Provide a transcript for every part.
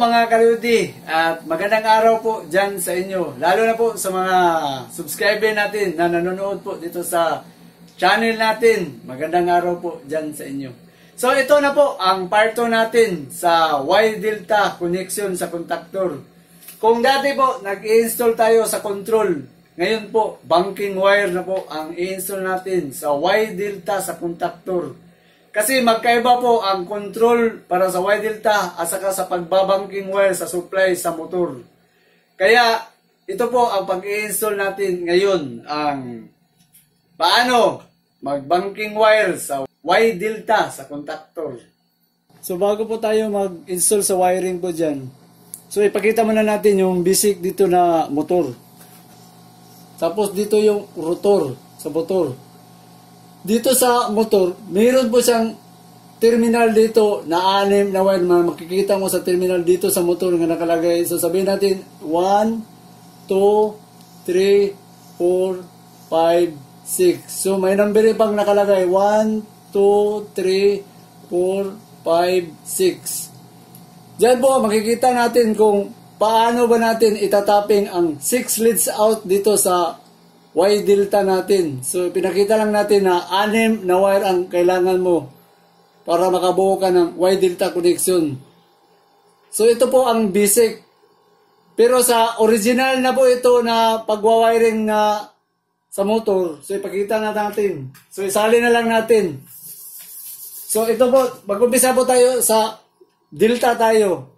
mga kaludi at magandang araw po dyan sa inyo. Lalo na po sa mga subscriber natin na nanonood po dito sa channel natin. Magandang araw po dyan sa inyo. So ito na po ang part 2 natin sa Y-Delta connection sa contactor. Kung dati po nag-install tayo sa control, ngayon po banking wire na po ang i-install natin sa Y-Delta sa contactor. Kasi magkaiba po ang control para sa Y delta at saka sa pagbabangking wire sa supply sa motor. Kaya ito po ang pag-i-install natin ngayon ang paano magbangking wire sa Y delta sa contactor. So bago po tayo mag-install sa wiring po dyan, so ipakita muna natin yung basic dito na motor. Tapos dito yung rotor sa motor dito sa motor, meron po siyang terminal dito na anim na wire. Makikita mo sa terminal dito sa motor na nakalagay. So sabihin natin, 1, 2, 3, 4, 5, 6. So may number pang nakalagay. 1, 2, 3, 4, 5, 6. Diyan po, makikita natin kung paano ba natin itatapping ang 6 leads out dito sa Y delta natin. So, pinakita lang natin na anim na wire ang kailangan mo para makabuo ka ng Y delta connection. So, ito po ang basic. Pero sa original na po ito na pagwawiring na ah, sa motor, so ipakita na natin. So, isali na lang natin. So, ito po, mag-umpisa po tayo sa delta tayo.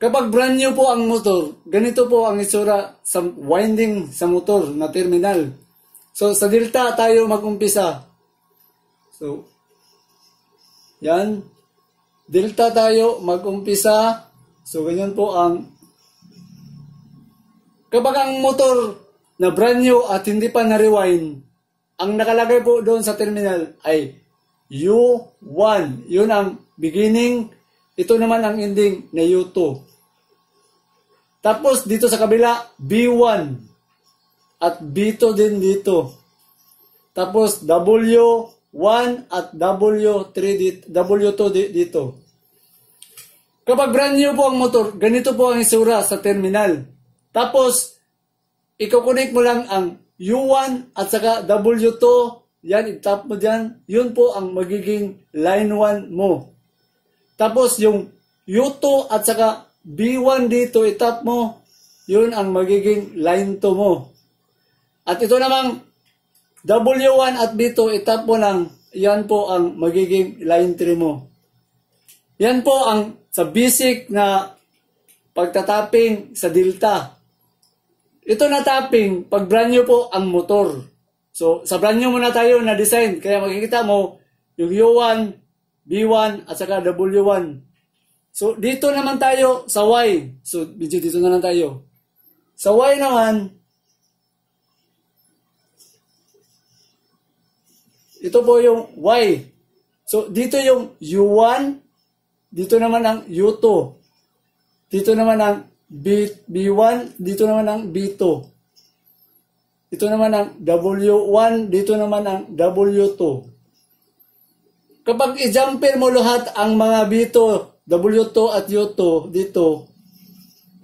Kapag brand new po ang motor, ganito po ang itsura sa winding sa motor na terminal. So, sa delta tayo magumpisa. So, yan. Delta tayo magumpisa. So, ganyan po ang kapag ang motor na brand new at hindi pa na-rewind, ang nakalagay po doon sa terminal ay U1. Yun ang beginning ito naman ang ending na U2. Tapos dito sa kabila, B1. At B2 din dito. Tapos W1 at W3 dito, W2 dito. Kapag brand new po ang motor, ganito po ang isura sa terminal. Tapos, i-connect mo lang ang U1 at saka W2, yan, itap mo dyan, yun po ang magiging line 1 mo. Tapos yung U2 at saka B1 dito itap mo, yun ang magiging line 2 mo. At ito namang W1 at B2 itap mo lang, yan po ang magiging line 3 mo. Yan po ang sa basic na pagtatapping sa delta. Ito na tapping, pag brand new po ang motor. So, sa brand new muna tayo na design. Kaya makikita mo, yung U1, B1 at saka W1. So, dito naman tayo sa Y. So, medyo dito na lang tayo. Sa Y naman, ito po yung Y. So, dito yung U1, dito naman ang U2. Dito naman ang B, B1, dito naman ang B2. Ito naman ang W1, dito naman ang W2. Kapag i-jumper mo lahat ang mga bito, W2 at U2 dito,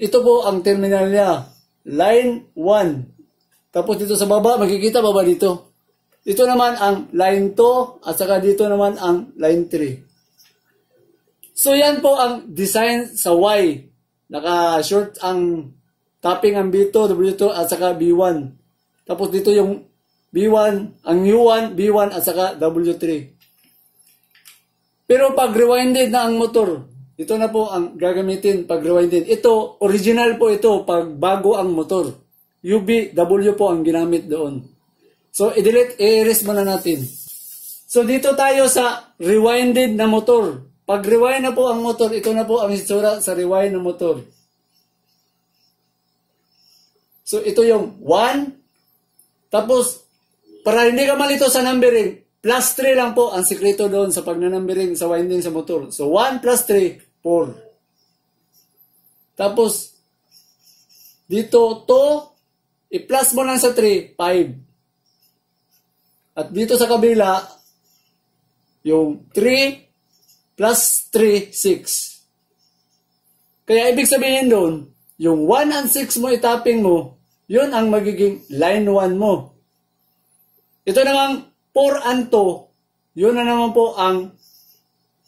ito po ang terminal niya. Line 1. Tapos dito sa baba, makikita baba dito. Ito naman ang line 2 at saka dito naman ang line 3. So yan po ang design sa Y. Naka-short ang tapping ang B2, W2 at saka B1. Tapos dito yung B1, ang U1, B1 at saka W3. Pero pag rewinded na ang motor, ito na po ang gagamitin pag rewinded. Ito, original po ito pag bago ang motor. UBW po ang ginamit doon. So, i-delete, i-erase muna natin. So, dito tayo sa rewinded na motor. Pag rewind na po ang motor, ito na po ang itsura sa rewind na motor. So, ito yung 1. Tapos, para hindi ka malito sa numbering, Plus 3 lang po ang sikreto doon sa pagnanambiring sa winding sa motor. So 1 plus 3, 4. Tapos, dito to, i-plus mo lang sa 3, 5. At dito sa kabila, yung 3 plus 3, 6. Kaya ibig sabihin doon, yung 1 and 6 mo itapping mo, yun ang magiging line 1 mo. Ito na ang 4 anto, yun na naman po ang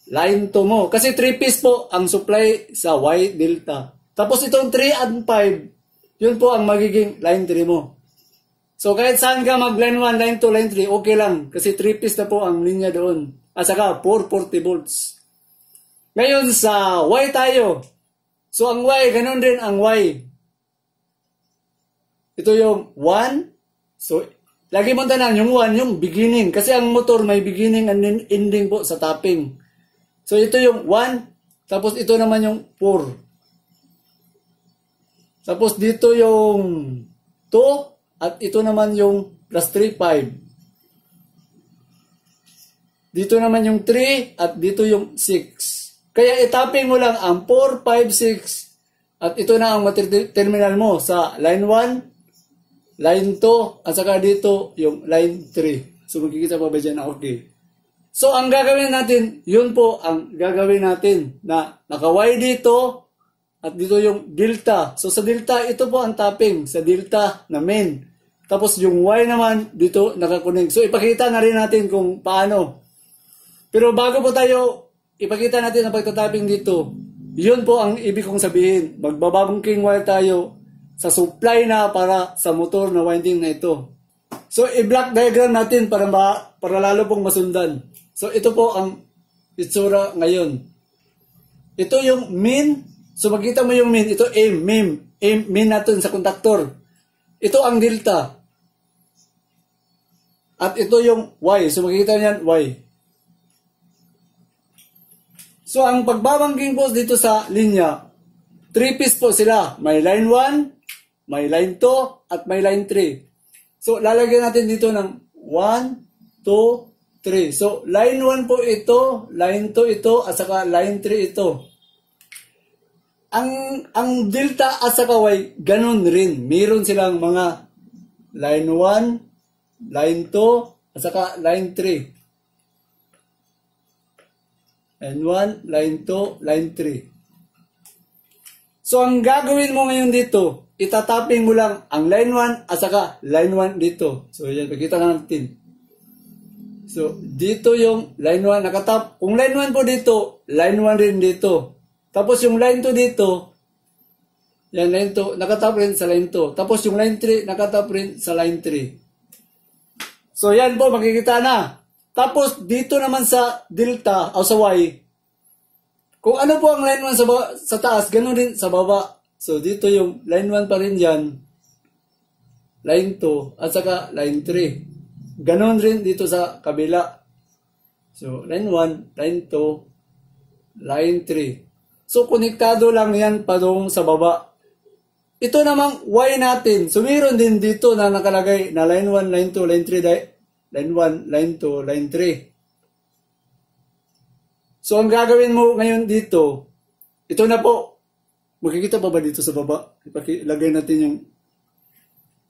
line 2 mo. Kasi 3-piece po ang supply sa Y delta. Tapos itong 3 and 5, yun po ang magiging line 3 mo. So kahit saan ka mag line 1, line 2, line 3, okay lang. Kasi 3-piece na po ang linya doon. At saka 440 volts. Ngayon sa Y tayo. So ang Y, ganun din ang Y. Ito yung 1. So Lagi mo tanan yung one, yung beginning. Kasi ang motor may beginning and ending po sa tapping. So ito yung one, tapos ito naman yung four. Tapos dito yung two, at ito naman yung plus three, five. Dito naman yung 3 at dito yung 6. Kaya itapping mo lang ang 4, 5, 6 at ito na ang terminal mo sa line 1, line 2 at saka dito yung line 3. So magkikita pa ba dyan na okay? So ang gagawin natin, yun po ang gagawin natin na naka-Y dito at dito yung delta. So sa delta, ito po ang tapping sa delta na main. Tapos yung Y naman dito nakakunig. So ipakita na rin natin kung paano. Pero bago po tayo ipakita natin ang pagtatapping dito, yun po ang ibig kong sabihin. Magbabagong king wire tayo sa supply na para sa motor na winding na ito. So, i-block diagram natin para, ma, para lalo pong masundan. So, ito po ang itsura ngayon. Ito yung min. So, makita mo yung min. Ito aim, mim. Aim, min natin sa kontaktor. Ito ang delta. At ito yung Y. So makikita niyan, Y. So ang pagbabangging po dito sa linya, Three-piece po sila. May line 1, may line 2, at may line 3. So, lalagyan natin dito ng 1, 2, 3. So, line 1 po ito, line 2 ito, at saka line 3 ito. Ang, ang delta at saka y, ganun rin. Meron silang mga line 1, line 2, at saka line 3. n 1, line 2, line 3. So ang gagawin mo ngayon dito, itatapping mo lang ang line 1 at saka line 1 dito. So yan, pagkita na natin. So dito yung line 1 nakatap. Kung line 1 po dito, line 1 rin dito. Tapos yung line 2 dito, yan line 2, nakatap rin sa line 2. Tapos yung line 3, nakatap rin sa line 3. So yan po, makikita na. Tapos dito naman sa delta o sa y, kung ano po ang line 1 sa, ba- sa taas, ganun din sa baba. So, dito yung line 1 pa rin yan. Line 2, at saka line 3. Ganun rin dito sa kabila. So, line 1, line 2, line 3. So, konektado lang yan padong sa baba. Ito namang Y natin. So, meron din dito na nakalagay na line 1, line 2, line 3, line 1, line 2, line 3. So, ang gagawin mo ngayon dito, ito na po. Makikita pa ba dito sa baba? Lagay natin yung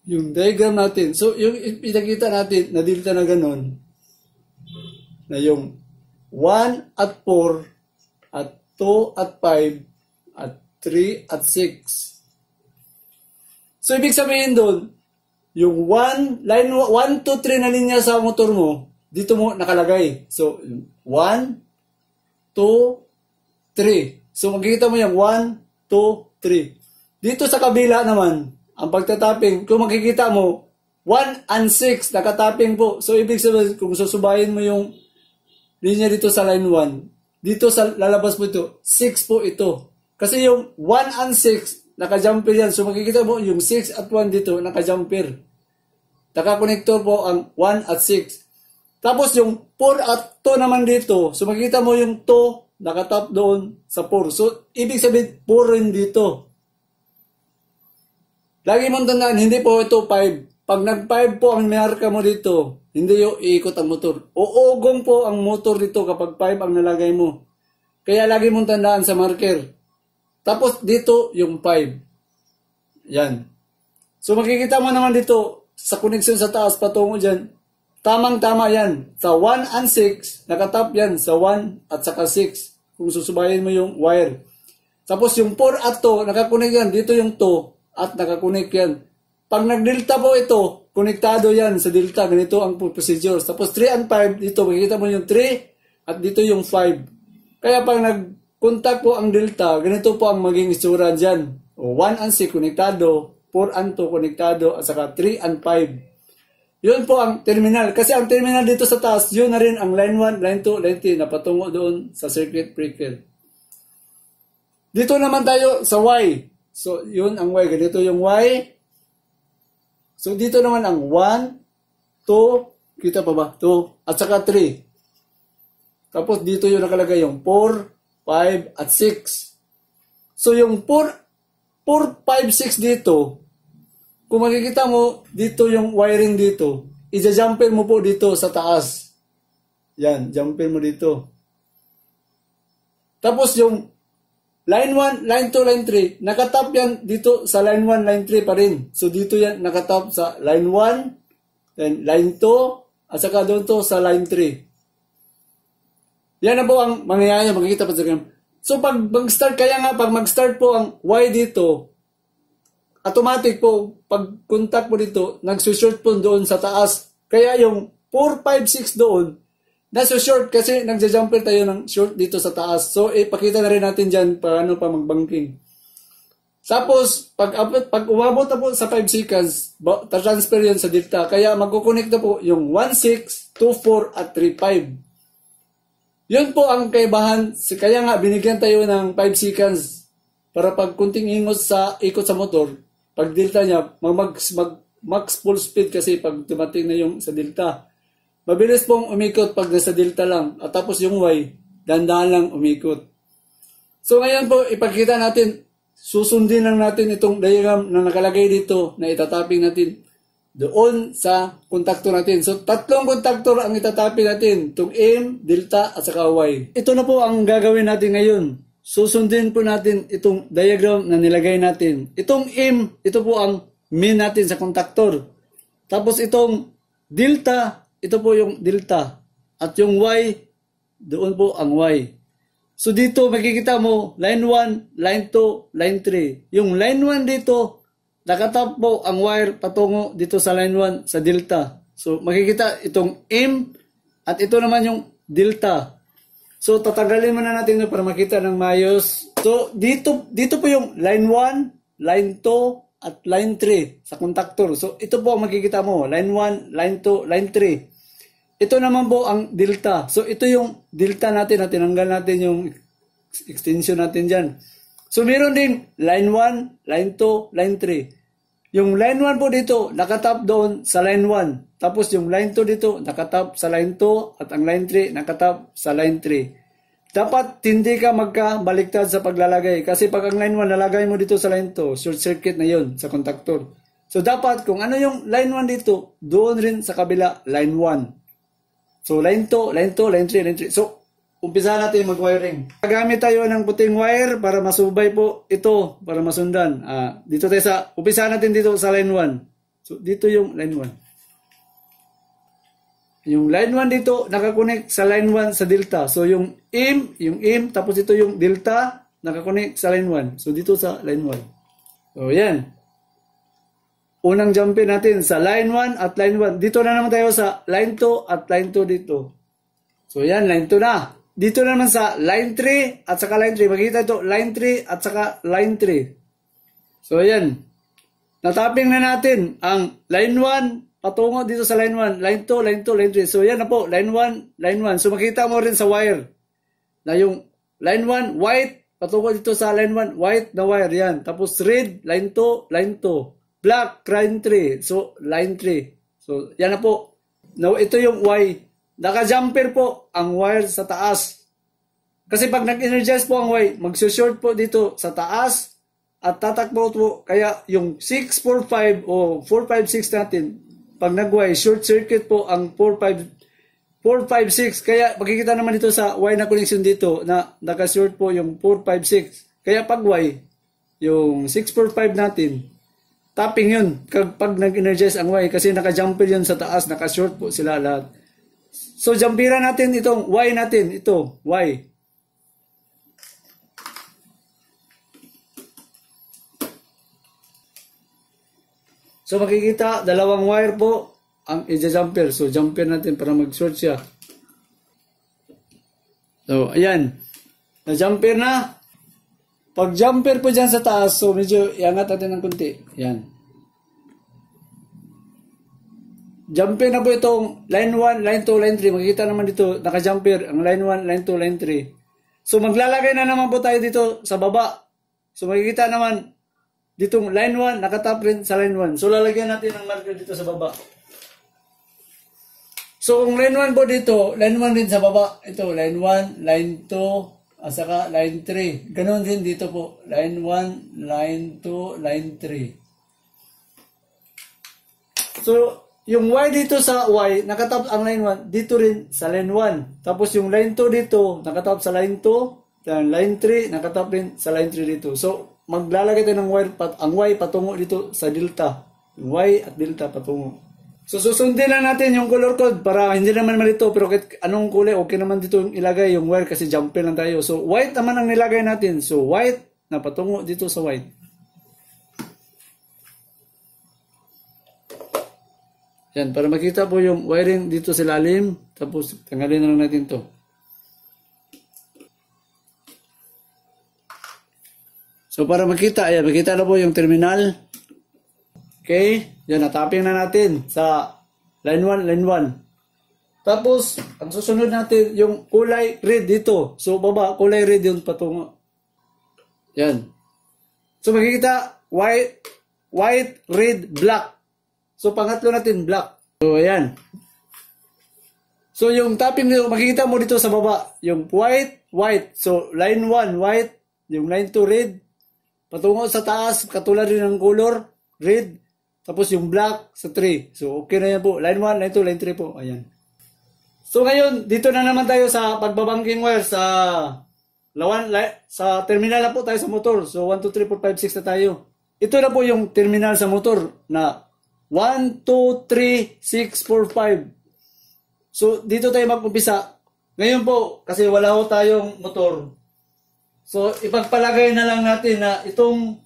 yung diagram natin. So, yung itakita natin, nadilita na ganun, na yung 1 at 4, at 2 at 5, at 3 at 6. So, ibig sabihin doon, yung 1, line 1, 2, 3 na linya sa motor mo, dito mo nakalagay. So, 1, 2, 3. So makikita mo yan, 1, 2, 3. Dito sa kabila naman, ang pagtatapping, kung makikita mo, 1 and 6, nakatapping po. So ibig sabihin, kung susubayin mo yung linya dito sa line 1, dito sa lalabas po ito, 6 po ito. Kasi yung 1 and 6, naka-jumper yan. So makikita mo, yung 6 at 1 dito, naka-jumper. Naka-connector po ang 1 at 6. Tapos yung 4 at 2 naman dito, so makikita mo yung 2 nakatap doon sa 4. So, ibig sabihin 4 rin dito. Lagi mong tandaan, hindi po ito 5. Pag nag 5 po ang minarka mo dito, hindi yung iikot ang motor. Uugong po ang motor dito kapag 5 ang nalagay mo. Kaya lagi mong tandaan sa marker. Tapos dito yung 5. Yan. So makikita mo naman dito sa koneksyon sa taas patungo dyan, Tamang-tama yan. Sa 1 and 6, nakatap yan sa 1 at saka 6. Kung susubayan mo yung wire. Tapos yung 4 at 2, nakakunik yan. Dito yung 2 at nakakunik yan. Pag nag-delta po ito, konektado yan sa delta. Ganito ang procedure. Tapos 3 and 5, dito makikita mo yung 3 at dito yung 5. Kaya pag nag-contact po ang delta, ganito po ang maging itsura dyan. 1 and 6 konektado, 4 and 2 konektado, at saka 3 and 5 yun po ang terminal. Kasi ang terminal dito sa taas, yun na rin ang line 1, line 2, line 3 na patungo doon sa circuit breaker. Dito naman tayo sa Y. So, yun ang Y. Ganito yung Y. So, dito naman ang 1, 2, kita pa ba? 2, at saka 3. Tapos, dito yung nakalagay yung 4, 5, at 6. So, yung 4, 4, 5, 6 dito, kung makikita mo, dito yung wiring dito. Ija-jumper mo po dito sa taas. Yan, jumper mo dito. Tapos yung line 1, line 2, line 3, nakatap yan dito sa line 1, line 3 pa rin. So dito yan nakatap sa line 1, then line 2, at saka doon to sa line 3. Yan na po ang mangyayari, makikita pa sa ganyan. So pag mag-start, kaya nga pag mag-start po ang Y dito, automatic po, pag contact mo dito, nagsushort po doon sa taas. Kaya yung 4, 5, 6 doon, nasushort kasi nagja-jumper tayo ng short dito sa taas. So, ipakita eh, na rin natin dyan paano pa magbanking. Tapos, pag, pag umabot na po sa 5 seconds, transfer yun sa data. Kaya magkukonek na po yung 1, 6, 2, at 3, 5. Yun po ang kaibahan. Kaya nga, binigyan tayo ng 5 seconds para pag kunting ingot sa ikot sa motor, pag delta niya, mag, mag, max full speed kasi pag dumating na yung sa delta. Mabilis pong umikot pag nasa delta lang. At tapos yung Y, dandaan lang umikot. So ngayon po, ipakita natin, susundin lang natin itong diagram na nakalagay dito na itatapping natin doon sa kontakto natin. So, tatlong kontaktor ang itatapin natin. Itong M, delta, at saka Y. Ito na po ang gagawin natin ngayon susundin po natin itong diagram na nilagay natin. Itong M, ito po ang min natin sa contactor. Tapos itong delta, ito po yung delta. At yung Y, doon po ang Y. So dito makikita mo line 1, line 2, line 3. Yung line 1 dito, nakatap po ang wire patungo dito sa line 1 sa delta. So makikita itong M at ito naman yung delta. So tatanggalin muna natin ito para makita ng mayos. So dito dito po yung line 1, line 2 at line 3 sa contactor. So ito po ang makikita mo, line 1, line 2, line 3. Ito naman po ang delta. So ito yung delta natin na tinanggal natin yung extension natin diyan. So meron din line 1, line 2, line 3. Yung line 1 po dito, nakatap doon sa line 1. Tapos yung line 2 dito, nakatap sa line 2 at ang line 3 nakatap sa line 3. Dapat hindi ka magkabaliktad sa paglalagay kasi pag ang line 1 lalagay mo dito sa line 2, short circuit na yon sa contactor. So dapat kung ano yung line 1 dito, doon rin sa kabila line 1. So line 2, line 2, line 3, line 3. So umpisa natin mag-wiring. Gagamit tayo ng puting wire para masubay po ito, para masundan. Ah, dito tayo sa, umpisa natin dito sa line 1. So, dito yung line 1. Yung line 1 dito, nakakonek sa line 1 sa delta. So, yung im, yung im, tapos ito yung delta, nakakonek sa line 1. So, dito sa line 1. So, yan. Unang jumpin natin sa line 1 at line 1. Dito na naman tayo sa line 2 at line 2 dito. So, yan, line 2 na dito naman sa line 3 at saka line 3. Makikita ito, line 3 at saka line 3. So, ayan. Natapping na natin ang line 1 patungo dito sa line 1, line 2, line 2, line 3. So, ayan na po, line 1, line 1. So, makita mo rin sa wire na yung line 1, white, patungo dito sa line 1, white na wire. Yan. Tapos red, line 2, line 2. Black, line 3. So, line 3. So, yan na po. Now, ito yung Y. Naka-jumper po ang wire sa taas. Kasi pag nag-energize po ang wire, magsushort po dito sa taas at tatakbo po. Kaya yung 645 o 456 natin, pag nag-wire, short circuit po ang 45 456. Kaya makikita naman dito sa wire na connection dito na naka-short po yung 456. Kaya pag wire, yung 645 natin, tapping yun. Pag nag-energize ang wire kasi naka-jumper yun sa taas, naka-short po sila lahat. So, jambira natin itong y natin. Ito, y. So, makikita, dalawang wire po ang i-jumper. So, jumper natin para mag-short siya. So, ayan. Na-jumper na. Pag jumper po dyan sa taas, so medyo iangat natin ng kunti. Ayan. Jumper na po itong line 1, line 2, line 3. Makikita naman dito, naka-jumper ang line 1, line 2, line 3. So maglalagay na naman po tayo dito sa baba. So makikita naman ditong line 1, naka-top print sa line 1. So lalagyan natin ang marker dito sa baba. So kung line 1 po dito, line 1 din sa baba. Ito, line 1, line 2, asaka line 3. Ganon din dito po. Line 1, line 2, line 3. So, yung Y dito sa Y, nakatap ang line 1, dito rin sa line 1. Tapos yung line 2 dito, nakatap sa line 2, then line 3, nakatap rin sa line 3 dito. So, maglalagay tayo ng Y, pat, ang Y patungo dito sa delta. Yung Y at delta patungo. So, susundin lang natin yung color code para hindi naman malito. Pero kahit anong kulay, okay naman dito yung ilagay yung wire kasi jumpin lang tayo. So, white naman ang nilagay natin. So, white na patungo dito sa white. Yan, para makita po yung wiring dito sa lalim, tapos tanggalin na lang natin to. So para makita, ayan, makita na po yung terminal. Okay, yan, natapping na natin sa line 1, line 1. Tapos, ang susunod natin, yung kulay red dito. So baba, kulay red yung patungo. Yan. So makikita, white, white, red, black. So, pangatlo natin, black. So, ayan. So, yung topping nito, makikita mo dito sa baba. Yung white, white. So, line 1, white. Yung line 2, red. Patungo sa taas, katulad rin ng color, red. Tapos yung black sa 3. So, okay na yan po. Line 1, line 2, line 3 po. Ayan. So, ngayon, dito na naman tayo sa pagbabangking wire sa lawan, sa terminal na po tayo sa motor. So, 1, 2, 3, 4, 5, 6 na tayo. Ito na po yung terminal sa motor na 1, 2, 3, 6, 4, 5. So, dito tayo mag-umpisa. Ngayon po, kasi wala ho tayong motor. So, ipagpalagay na lang natin na itong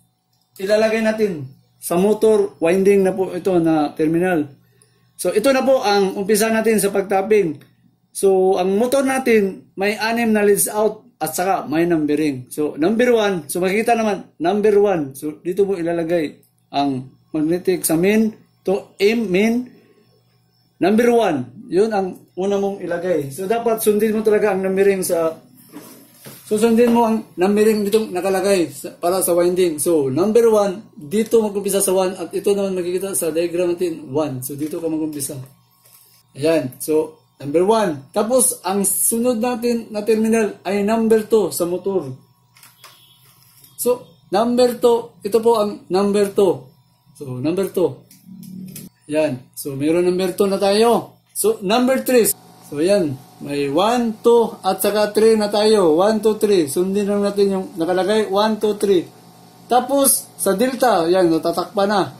ilalagay natin sa motor winding na po ito na terminal. So, ito na po ang umpisa natin sa pagtapping. So, ang motor natin may anim na leads out at saka may numbering. So, number 1. So, makikita naman, number 1. So, dito po ilalagay ang magnetic sa main to aim in number one. Yun ang una mong ilagay. So, dapat sundin mo talaga ang numbering sa So, sundin mo ang numbering ditong nakalagay para sa winding. So, number 1, dito magkumpisa sa 1 at ito naman makikita sa diagram natin 1. So, dito ka magkumpisa. Ayan. So, number 1. Tapos, ang sunod natin na terminal ay number 2 sa motor. So, number 2, ito po ang number 2. So, number 2. Yan. So, mayroon number 2 na tayo. So, number 3. So, yan. May 1, 2, at saka 3 na tayo. 1, 2, 3. Sundin lang natin yung nakalagay. 1, 2, 3. Tapos, sa delta, yan, natatakpa na.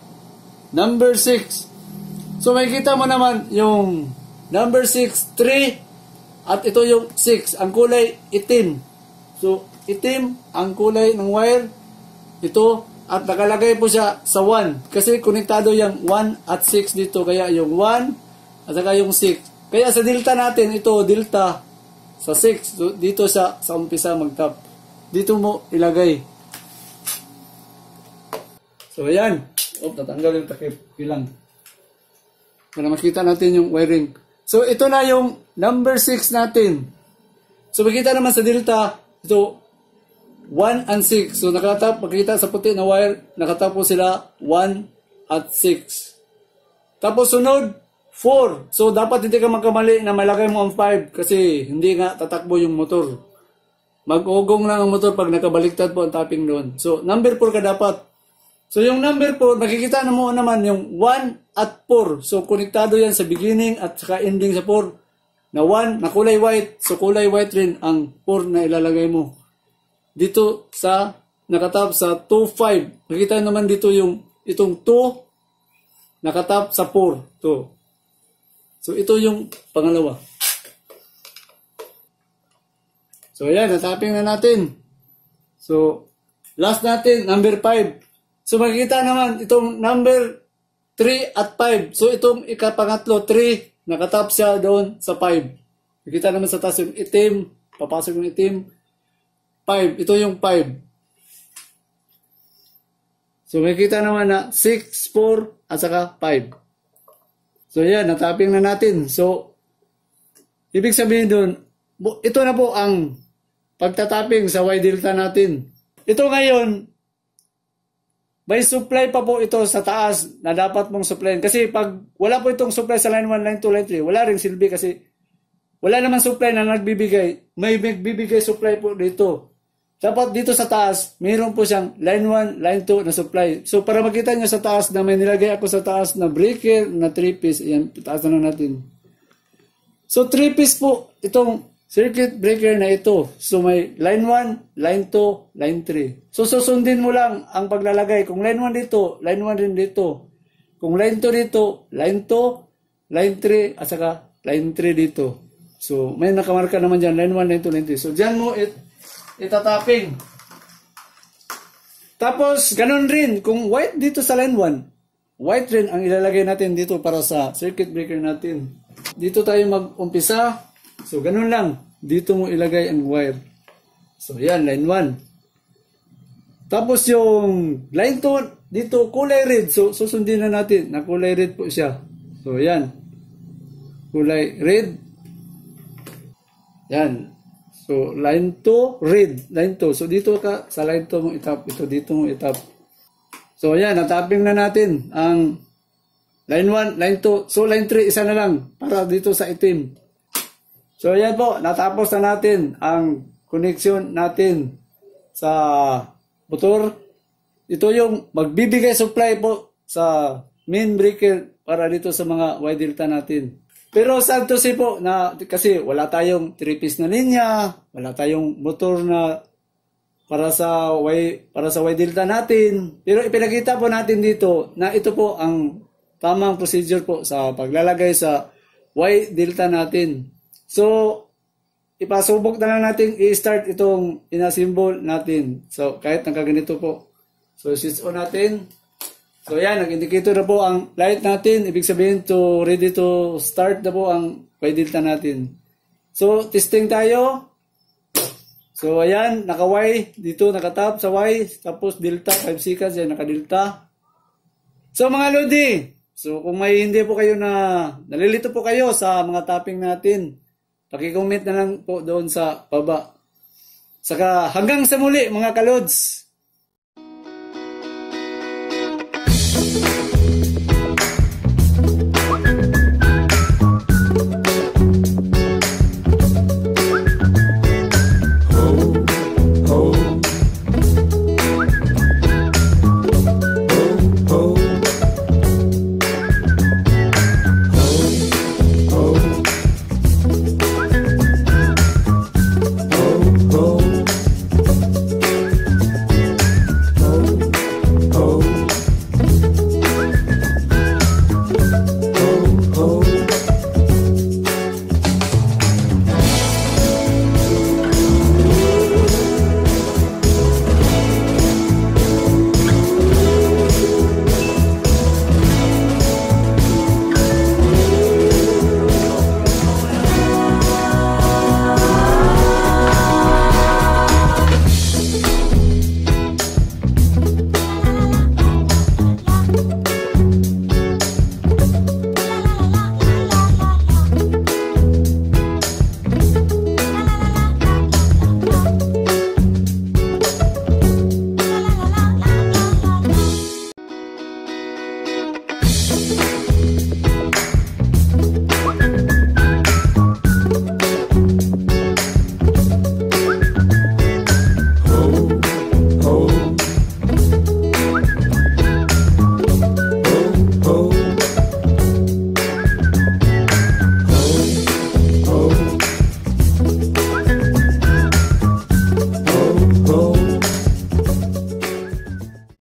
Number 6. So, makikita mo naman yung number 6, 3, at ito yung 6. Ang kulay, itim. So, itim, ang kulay ng wire. Ito, at nakalagay po siya sa 1. Kasi konektado yung 1 at 6 dito. Kaya yung 1 at saka yung 6. Kaya sa delta natin, ito delta sa 6. Dito siya sa umpisa magtap Dito mo ilagay. So ayan. Oop, natanggal yung takip. bilang Para makita natin yung wiring. So ito na yung number 6 natin. So makita naman sa delta, ito 1 and 6. So nakatap, makikita sa puti na wire, nakatapos sila 1 at 6. Tapos sunod, 4. So dapat hindi ka magkamali na malagay mo ang 5 kasi hindi nga tatakbo yung motor. Mag-ugong lang ang motor pag nakabaliktad po ang tapping noon. So number 4 ka dapat. So yung number 4, makikita na mo naman yung 1 at 4. So konektado yan sa beginning at saka ending sa 4. Na 1, na kulay white. So kulay white rin ang 4 na ilalagay mo dito sa nakatap sa 2.5. Nakita naman dito yung itong 2 nakatap sa 4. 2. So ito yung pangalawa. So ayan, natapping na natin. So last natin, number 5. So makikita naman itong number 3 at 5. So itong ikapangatlo, 3, nakatap siya doon sa 5. Makikita naman sa taas yung itim, papasok yung itim, 5. Ito yung 5. So, makikita naman na 6, 4, at saka 5. So, yan. Natapping na natin. So, ibig sabihin dun, ito na po ang pagtatapping sa Y delta natin. Ito ngayon, may supply pa po ito sa taas na dapat mong supply. Kasi pag wala po itong supply sa line 1, line 2, line 3, wala ring silbi kasi wala naman supply na nagbibigay. May nagbibigay supply po dito. Dapat dito sa taas, mayroon po siyang line 1, line 2 na supply. So para makita nyo sa taas na may nilagay ako sa taas na breaker na 3-piece. Ayan, taas na natin. So 3-piece po itong circuit breaker na ito. So may line 1, line 2, line 3. So susundin mo lang ang paglalagay. Kung line 1 dito, line 1 rin dito. Kung line 2 dito, line 2, line 3, at saka line 3 dito. So may nakamarka naman dyan, line 1, line 2, line 3. So dyan mo it itatapping. Tapos, ganun rin, kung white dito sa line 1, white rin ang ilalagay natin dito para sa circuit breaker natin. Dito tayo mag-umpisa. So, ganun lang. Dito mo ilagay ang wire. So, yan, line 1. Tapos yung line 2, dito kulay red. So, susundin na natin na kulay red po siya. So, yan. Kulay red. Yan. So, line 2, read. Line 2. So, dito ka, sa line 2 mo itap. Ito dito mo itap. So, ayan, natapping na natin ang line 1, line 2. So, line 3, isa na lang para dito sa itim. So, ayan po, natapos na natin ang connection natin sa motor. Ito yung magbibigay supply po sa main breaker para dito sa mga wide delta natin. Pero sad to eh, po na kasi wala tayong three-piece na linya, wala tayong motor na para sa way para sa way delta natin. Pero ipinakita po natin dito na ito po ang tamang procedure po sa paglalagay sa y delta natin. So ipasubok na lang natin i-start itong ina-symbol natin. So kahit nang ganito po. So switch on natin. So yan, nag-indicator na po ang light natin. Ibig sabihin to ready to start na po ang paydilta natin. So testing tayo. So ayan, naka-Y. Dito naka-top sa Y. Tapos delta, 5 seconds. Yan, naka-delta. So mga Lodi, so kung may hindi po kayo na nalilito po kayo sa mga topping natin, pakicomment na lang po doon sa baba. Saka hanggang sa muli mga kalods.